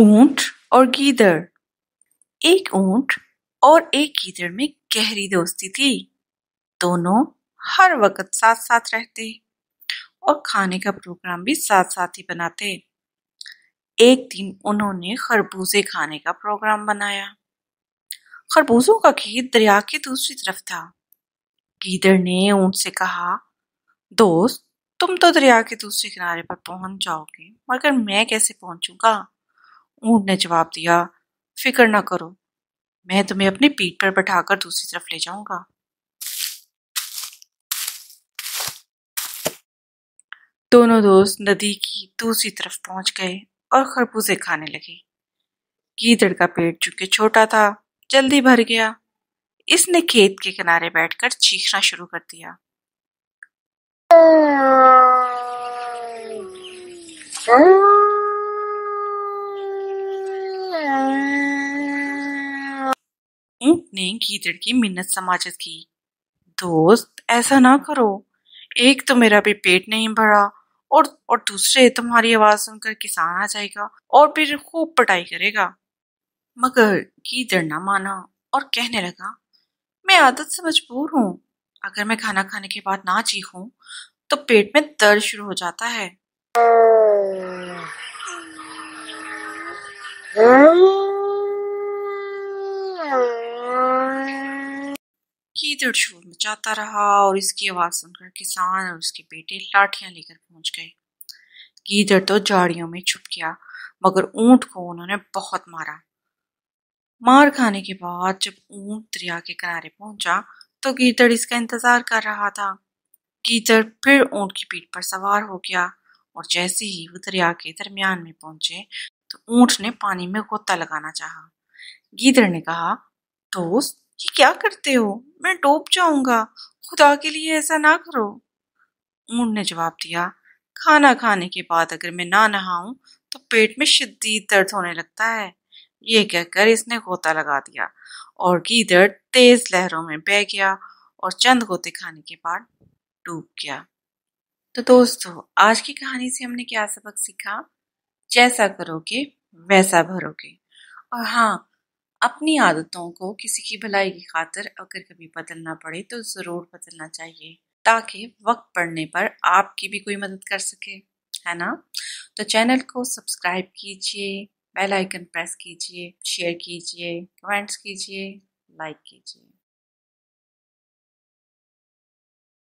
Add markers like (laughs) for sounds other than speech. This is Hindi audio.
ऊंट और गीदड़ एक ऊंट और एक गीदड़ में गहरी दोस्ती थी दोनों हर वक्त साथ साथ रहते और खाने का प्रोग्राम भी साथ साथ ही बनाते एक दिन उन्होंने खरबूजे खाने का प्रोग्राम बनाया खरबूजों का खेत दरिया के दूसरी तरफ था गीदड़ ने ऊंट से कहा दोस्त तुम तो दरिया के दूसरे किनारे पर पहुंच जाओगे मगर मैं कैसे पहुंचूंगा ऊंट ने जवाब दिया फिक्र ना करो मैं तुम्हें अपनी पीठ पर बैठाकर दूसरी तरफ ले जाऊंगा दोनों दोस्त नदी की दूसरी तरफ पहुंच गए और खरबूजे खाने लगे गीदड़ का पेट चूंकि छोटा था जल्दी भर गया इसने खेत के किनारे बैठकर चीखना शुरू कर दिया ने गीदड़ की मिन्नत समाजत की दोस्त ऐसा ना करो एक तो मेरा भी पेट नहीं भरा और और दूसरे तुम्हारी आवाज़ सुनकर किसान आ जाएगा और फिर खूब पटाई करेगा मगर गीदड़ ना माना और कहने लगा मैं आदत से मजबूर हूँ अगर मैं खाना खाने के बाद ना चीखू तो पेट में दर्द शुरू हो जाता है (laughs) हम्म। इधर शोर मचाता रहा और इसकी आवाज़ सुनकर किसान और उसके बेटे लाठियां लेकर पहुंच गए गीदड़ तो झाड़ियों में छुप गया मगर ऊंट को उन्होंने बहुत मारा मार खाने के बाद जब ऊंट दरिया के किनारे पहुंचा तो गीदड़ इसका इंतजार कर रहा था गीदड़ फिर ऊंट की पीठ पर सवार हो गया और जैसे ही वो दरिया के दरमियान में पहुंचे तो ऊंट ने पानी में गोता लगाना चाहा गीदड़ ने कहा दोस्त कि क्या करते हो मैं डूब जाऊंगा खुदा के लिए ऐसा ना करो ऊंट ने जवाब दिया खाना खाने के बाद अगर मैं ना नहाऊं तो पेट में शदीद दर्द होने लगता है ये कहकर इसने गोता लगा दिया और गीदड़ तेज लहरों में बह गया और चंद गोते खाने के बाद डूब गया तो दोस्तों आज की कहानी से हमने क्या सबक सीखा जैसा करोगे वैसा भरोगे और हाँ अपनी आदतों को किसी की भलाई की खातर अगर कभी बदलना पड़े तो ज़रूर बदलना चाहिए ताकि वक्त पड़ने पर आपकी भी कोई मदद कर सके है ना तो चैनल को सब्सक्राइब कीजिए बेल आइकन प्रेस कीजिए शेयर कीजिए कमेंट्स कीजिए लाइक कीजिए